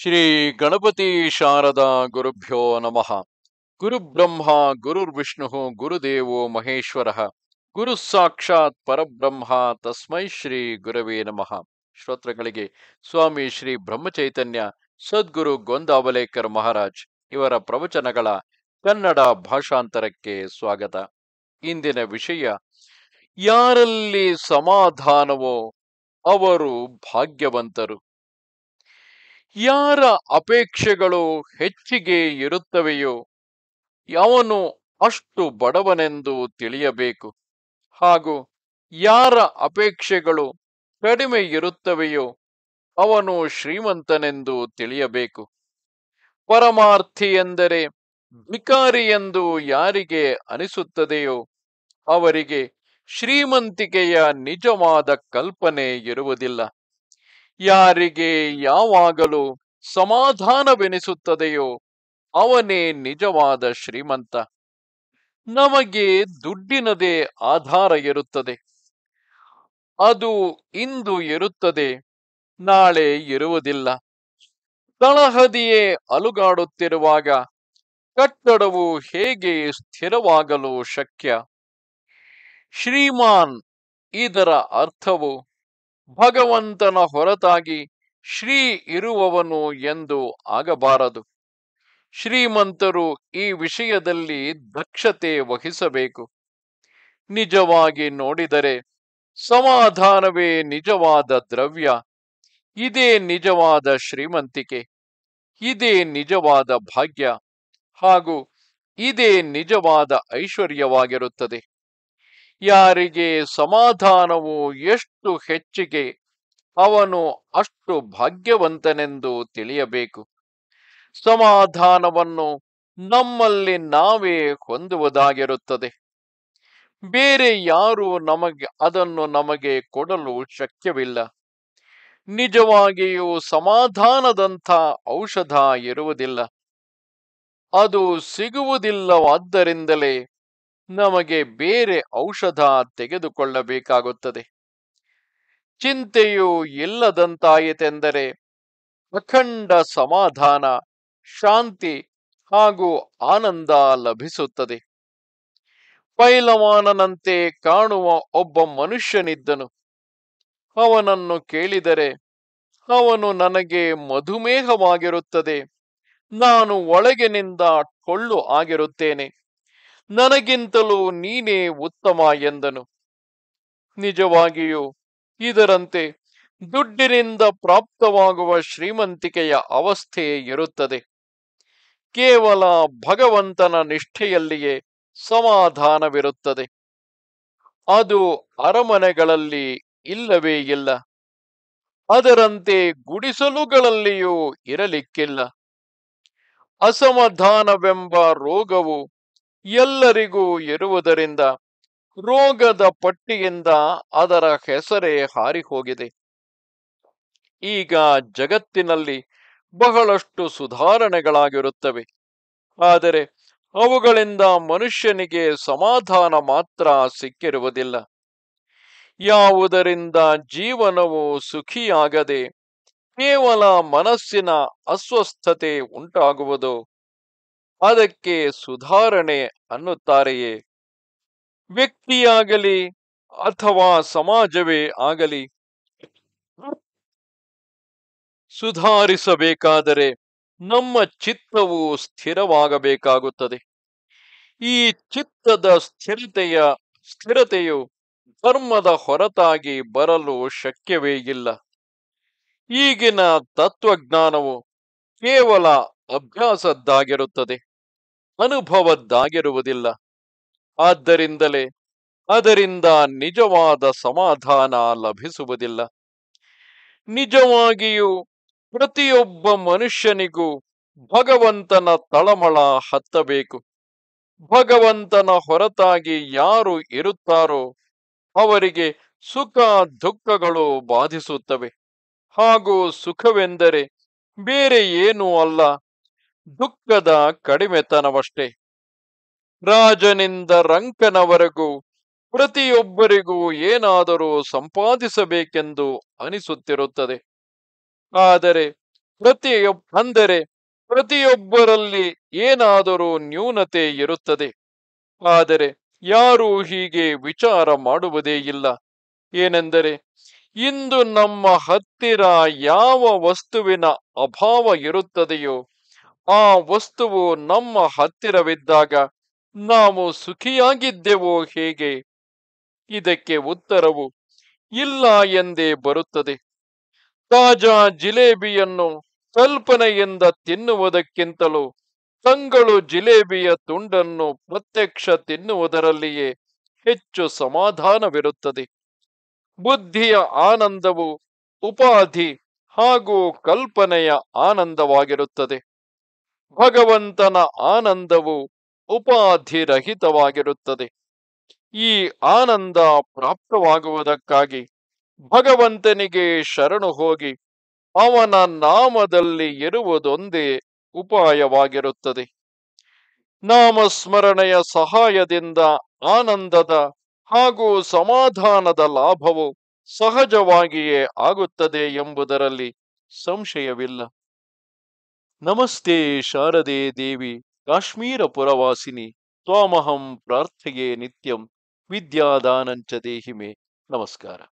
ಶ್ರೀ ಗಣಪತಿ ಶಾರದಾ ಗುರುಭ್ಯೋ ನಮಃ ಗುರುಬ್ರಹ್ಮ ಗುರುರ್ವಿಷ್ಣು ಗುರುದೇವೋ ಮಹೇಶ್ವರ ಗುರು ಸಾಕ್ಷಾತ್ ಪರಬ್ರಹ್ಮ ತಸ್ಮೈ ಶ್ರೀ ಗುರವೇ ನಮಃ ಶ್ರೋತ್ರಗಳಿಗೆ ಸ್ವಾಮಿ ಶ್ರೀ ಬ್ರಹ್ಮಚೈತನ್ಯ ಸದ್ಗುರು ಗೊಂದಾವಲೇಕರ್ ಮಹಾರಾಜ್ ಇವರ ಪ್ರವಚನಗಳ ಕನ್ನಡ ಭಾಷಾಂತರಕ್ಕೆ ಸ್ವಾಗತ ಇಂದಿನ ವಿಷಯ ಯಾರಲ್ಲಿ ಸಮಾಧಾನವೋ ಅವರು ಭಾಗ್ಯವಂತರು ಯಾರ ಅಪೇಕ್ಷೆಗಳು ಹೆಚ್ಚಿಗೆ ಇರುತ್ತವೆಯೋ ಯಾವನು ಅಷ್ಟು ಬಡವನೆಂದು ತಿಳಿಯಬೇಕು ಹಾಗೂ ಯಾರ ಅಪೇಕ್ಷೆಗಳು ಕಡಿಮೆ ಇರುತ್ತವೆಯೋ ಅವನು ಶ್ರೀಮಂತನೆಂದು ತಿಳಿಯಬೇಕು ಪರಮಾರ್ಥಿ ಎಂದರೆ ಭಿಕಾರಿ ಎಂದು ಯಾರಿಗೆ ಅನಿಸುತ್ತದೆಯೋ ಅವರಿಗೆ ಶ್ರೀಮಂತಿಕೆಯ ನಿಜವಾದ ಕಲ್ಪನೆ ಇರುವುದಿಲ್ಲ ಯಾರಿಗೆ ಯಾವಾಗಲೂ ಸಮಾಧಾನವೆನಿಸುತ್ತದೆಯೋ ಅವನೇ ನಿಜವಾದ ಶ್ರೀಮಂತ ನಮಗೆ ದುಡ್ಡಿನದೇ ಆಧಾರ ಇರುತ್ತದೆ ಅದು ಇಂದು ಇರುತ್ತದೆ ನಾಳೆ ಇರುವುದಿಲ್ಲ ತಳಹದಿಯೇ ಅಲುಗಾಡುತ್ತಿರುವಾಗ ಕಟ್ಟಡವು ಹೇಗೆ ಸ್ಥಿರವಾಗಲು ಶಕ್ಯ ಶ್ರೀಮಾನ್ ಇದರ ಅರ್ಥವು ಭಗವಂತನ ಹೊರತಾಗಿ ಶ್ರೀ ಇರುವವನು ಎಂದು ಆಗಬಾರದು ಶ್ರೀಮಂತರು ಈ ವಿಷಯದಲ್ಲಿ ದಕ್ಷತೆ ವಹಿಸಬೇಕು ನಿಜವಾಗಿ ನೋಡಿದರೆ ಸಮಾಧಾನವೇ ನಿಜವಾದ ದ್ರವ್ಯ ಇದೇ ನಿಜವಾದ ಶ್ರೀಮಂತಿಕೆ ಇದೇ ನಿಜವಾದ ಭಾಗ್ಯ ಹಾಗೂ ಇದೇ ನಿಜವಾದ ಐಶ್ವರ್ಯವಾಗಿರುತ್ತದೆ ಯಾರಿಗೆ ಸಮಾಧಾನವು ಎಷ್ಟು ಹೆಚ್ಚಿಗೆ ಅವನು ಅಷ್ಟು ಭಾಗ್ಯವಂತನೆಂದು ತಿಳಿಯಬೇಕು ಸಮಾಧಾನವನ್ನು ನಮ್ಮಲ್ಲಿ ನಾವೇ ಹೊಂದುವುದಾಗಿರುತ್ತದೆ ಬೇರೆ ಯಾರು ನಮಗೆ ಅದನ್ನು ನಮಗೆ ಕೊಡಲು ಶಕ್ಯವಿಲ್ಲ ನಿಜವಾಗಿಯೂ ಸಮಾಧಾನದಂಥ ಔಷಧ ಇರುವುದಿಲ್ಲ ಅದು ಸಿಗುವುದಿಲ್ಲವಾದ್ದರಿಂದಲೇ ನಮಗೆ ಬೇರೆ ಔಷಧ ತೆಗೆದುಕೊಳ್ಳಬೇಕಾಗುತ್ತದೆ ಚಿಂತೆಯು ಇಲ್ಲದಂತಾಯಿತೆಂದರೆ ಅಖಂಡ ಸಮಾಧಾನ ಶಾಂತಿ ಹಾಗೂ ಆನಂದ ಲಭಿಸುತ್ತದೆ ಪೈಲವಾನನಂತೆ ಕಾಣುವ ಒಬ್ಬ ಮನುಷ್ಯನಿದ್ದನು ಅವನನ್ನು ಕೇಳಿದರೆ ಅವನು ನನಗೆ ಮಧುಮೇಹವಾಗಿರುತ್ತದೆ ನಾನು ಒಳಗಿನಿಂದ ಕೊಳ್ಳು ಆಗಿರುತ್ತೇನೆ ನನಗಿಂತಲೂ ನೀನೇ ಉತ್ತಮ ಎಂದನು ನಿಜವಾಗಿಯೂ ಇದರಂತೆ ದುಡ್ಡಿನಿಂದ ಪ್ರಾಪ್ತವಾಗುವ ಶ್ರೀಮಂತಿಕೆಯ ಅವಸ್ಥೆ ಇರುತ್ತದೆ ಕೇವಲ ಭಗವಂತನ ನಿಷ್ಠೆಯಲ್ಲಿಯೇ ಸಮಾಧಾನವಿರುತ್ತದೆ ಅದು ಅರಮನೆಗಳಲ್ಲಿ ಇಲ್ಲವೇ ಇಲ್ಲ ಅದರಂತೆ ಗುಡಿಸಲುಗಳಲ್ಲಿಯೂ ಇರಲಿಕ್ಕಿಲ್ಲ ಅಸಮಾಧಾನವೆಂಬ ರೋಗವು ಎಲ್ಲರಿಗೂ ಇರುವುದರಿಂದ ರೋಗದ ಪಟ್ಟಿಯಿಂದ ಅದರ ಹೆಸರೇ ಹಾರಿಹೋಗಿದೆ ಈಗ ಜಗತ್ತಿನಲ್ಲಿ ಬಹಳಷ್ಟು ಸುಧಾರಣೆಗಳಾಗಿರುತ್ತವೆ ಆದರೆ ಅವುಗಳಿಂದ ಮನುಷ್ಯನಿಗೆ ಸಮಾಧಾನ ಮಾತ್ರ ಸಿಕ್ಕಿರುವುದಿಲ್ಲ ಯಾವುದರಿಂದ ಜೀವನವು ಸುಖಿಯಾಗದೆ ಕೇವಲ ಮನಸ್ಸಿನ ಅಸ್ವಸ್ಥತೆ ಉಂಟಾಗುವುದು ಅದಕ್ಕೆ ಸುಧಾರಣೆ ಅನ್ನುತ್ತಾರೆಯೇ ವ್ಯಕ್ತಿಯಾಗಲಿ ಅಥವಾ ಸಮಾಜವೇ ಆಗಲಿ ಸುಧಾರಿಸಬೇಕಾದರೆ ನಮ್ಮ ಚಿತ್ತವು ಸ್ಥಿರವಾಗಬೇಕಾಗುತ್ತದೆ ಈ ಚಿತ್ತದ ಸ್ಥಿರತೆಯ ಸ್ಥಿರತೆಯು ಧರ್ಮದ ಹೊರತಾಗಿ ಬರಲು ಶಕ್ಯವೇ ಇಲ್ಲ ಈಗಿನ ತತ್ವಜ್ಞಾನವು ಕೇವಲ ಅಭ್ಯಾಸದ್ದಾಗಿರುತ್ತದೆ ಅನುಭವದ್ದಾಗಿರುವುದಿಲ್ಲ ಆದ್ದರಿಂದಲೇ ಅದರಿಂದ ನಿಜವಾದ ಸಮಾಧಾನ ಲಭಿಸುವುದಿಲ್ಲ ನಿಜವಾಗಿಯೂ ಪ್ರತಿಯೊಬ್ಬ ಮನುಷ್ಯನಿಗೂ ಭಗವಂತನ ತಳಮಳ ಹತ್ತಬೇಕು ಭಗವಂತನ ಹೊರತಾಗಿ ಯಾರು ಇರುತ್ತಾರೋ ಅವರಿಗೆ ಸುಖ ದುಃಖಗಳು ಬಾಧಿಸುತ್ತವೆ ಹಾಗೂ ಸುಖವೆಂದರೆ ಬೇರೆ ಏನೂ ಅಲ್ಲ ದುಃಖದ ಕಡಿಮೆತನವಷ್ಟೇ ರಾಜನಿಂದ ರಂಕನವರೆಗೂ ಪ್ರತಿಯೊಬ್ಬರಿಗೂ ಏನಾದರೂ ಸಂಪಾದಿಸಬೇಕೆಂದು ಅನಿಸುತ್ತಿರುತ್ತದೆ ಆದರೆ ಪ್ರತಿಯೊಬ್ ಅಂದರೆ ಪ್ರತಿಯೊಬ್ಬರಲ್ಲಿ ಏನಾದರೂ ನ್ಯೂನತೆ ಇರುತ್ತದೆ ಆದರೆ ಯಾರೂ ಹೀಗೆ ವಿಚಾರ ಮಾಡುವುದೇ ಇಲ್ಲ ಏನೆಂದರೆ ಇಂದು ನಮ್ಮ ಹತ್ತಿರ ಯಾವ ವಸ್ತುವಿನ ಅಭಾವ ಇರುತ್ತದೆಯೋ ಆ ವಸ್ತುವು ನಮ್ಮ ಹತ್ತಿರವಿದ್ದಾಗ ನಾವು ಸುಖಿಯಾಗಿದ್ದೆವೋ ಹೇಗೆ ಇದಕ್ಕೆ ಉತ್ತರವು ಇಲ್ಲ ಎಂದೇ ಬರುತ್ತದೆ ತಾಜಾ ಜಿಲೇಬಿಯನ್ನು ಕಲ್ಪನೆಯಿಂದ ತಿನ್ನುವುದಕ್ಕಿಂತಲೂ ತಂಗಳು ಜಿಲೇಬಿಯ ತುಂಡನ್ನು ಪ್ರತ್ಯಕ್ಷ ತಿನ್ನುವುದರಲ್ಲಿಯೇ ಹೆಚ್ಚು ಸಮಾಧಾನವಿರುತ್ತದೆ ಬುದ್ಧಿಯ ಆನಂದವು ಉಪಾಧಿ ಹಾಗೂ ಕಲ್ಪನೆಯ ಆನಂದವಾಗಿರುತ್ತದೆ ಭಗವಂತನ ಆನಂದವು ಉಪಾಧಿರಹಿತವಾಗಿರುತ್ತದೆ ಈ ಆನಂದ ಪ್ರಾಪ್ತವಾಗುವುದಕ್ಕಾಗಿ ಭಗವಂತನಿಗೆ ಶರಣು ಹೋಗಿ ಅವನ ನಾಮದಲ್ಲಿ ಇರುವುದೊಂದೇ ಉಪಾಯವಾಗಿರುತ್ತದೆ ನಾಮಸ್ಮರಣೆಯ ಸಹಾಯದಿಂದ ಆನಂದದ ಹಾಗೂ ಸಮಾಧಾನದ ಲಾಭವು ಸಹಜವಾಗಿಯೇ ಆಗುತ್ತದೆ ಎಂಬುದರಲ್ಲಿ ಸಂಶಯವಿಲ್ಲ ನಮಸ್ತೆ ಶಾರದೆ ದೇವಿ ಕಾಶ್ಮೀರ ಪುರವಾಸಿನಿ ತ್ವಾಮಹಂ ಪ್ರಾರ್ಥೆಯೇ ನಿತ್ಯಂ ವಿದ್ಯಾದಾನಂಚ ದೇಹಿಮೆ ನಮಸ್ಕಾರ